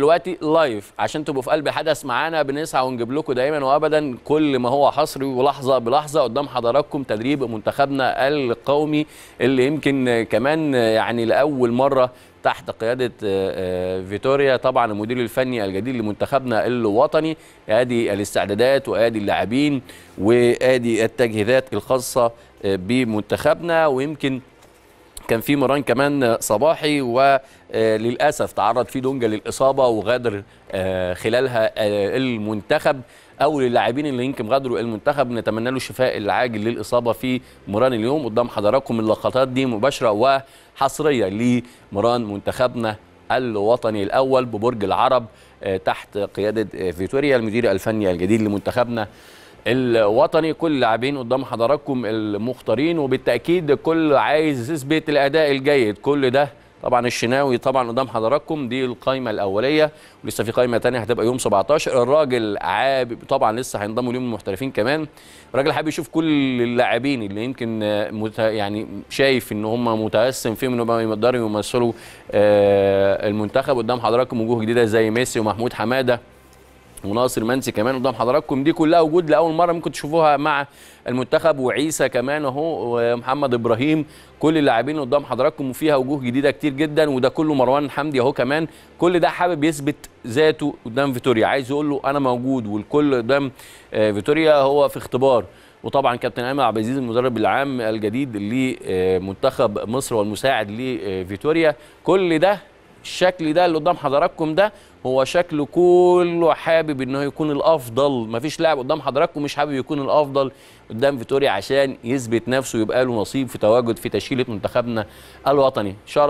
دلوقتي لايف عشان تبقوا في قلب حدث معانا بنسعى ونجيب لكم دايما وابدا كل ما هو حصري ولحظه بلحظه قدام حضراتكم تدريب منتخبنا القومي اللي يمكن كمان يعني لاول مره تحت قيادة آه، آه، فيتوريا طبعا المدير الفني الجديد لمنتخبنا الوطني ادي الاستعدادات وادي اللاعبين وادي التجهيزات الخاصة آه، بمنتخبنا ويمكن كان في مران كمان صباحي وللاسف آه، تعرض فيه دونجا للاصابه وغادر آه، خلالها آه، المنتخب او للاعبين اللي يمكن غادروا المنتخب نتمنى له الشفاء العاجل للاصابه في مران اليوم قدام حضراتكم اللقطات دي مباشره وحصريه لمران منتخبنا الوطني الاول ببرج العرب تحت قياده فيتوريا المدير الفني الجديد لمنتخبنا الوطني كل اللاعبين قدام حضراتكم المختارين وبالتاكيد كل عايز يثبت الاداء الجيد كل ده طبعا الشناوي طبعا قدام حضراتكم دي القائمه الاوليه ولسه في قائمه ثانيه هتبقى يوم 17 الراجل عاب طبعا لسه هينضموا اليوم المحترفين كمان الراجل حابب يشوف كل اللاعبين اللي يمكن مت... يعني شايف ان هم متقسم فيهم ان هم يقدروا يمثلوا آه، المنتخب قدام حضراتكم وجوه جديده زي ميسي ومحمود حماده وناصر منسي كمان قدام حضراتكم دي كلها وجود لاول مره ممكن تشوفوها مع المنتخب وعيسى كمان اهو ومحمد ابراهيم كل اللاعبين قدام حضراتكم وفيها وجوه جديده كتير جدا وده كله مروان حمدي اهو كمان كل ده حابب يثبت ذاته قدام فيتوريا عايز يقول له انا موجود والكل قدام آه، فيتوريا هو في اختبار وطبعا كابتن ايمن عبد العزيز المدرب العام الجديد لمنتخب مصر والمساعد لفيتوريا كل ده الشكل ده اللي قدام حضراتكم ده هو شكله كله حابب ان هو يكون الافضل مفيش لاعب قدام حضراتكم مش حابب يكون الافضل قدام فيتوريا عشان يثبت نفسه ويبقى له نصيب في تواجد في تشكيله منتخبنا الوطني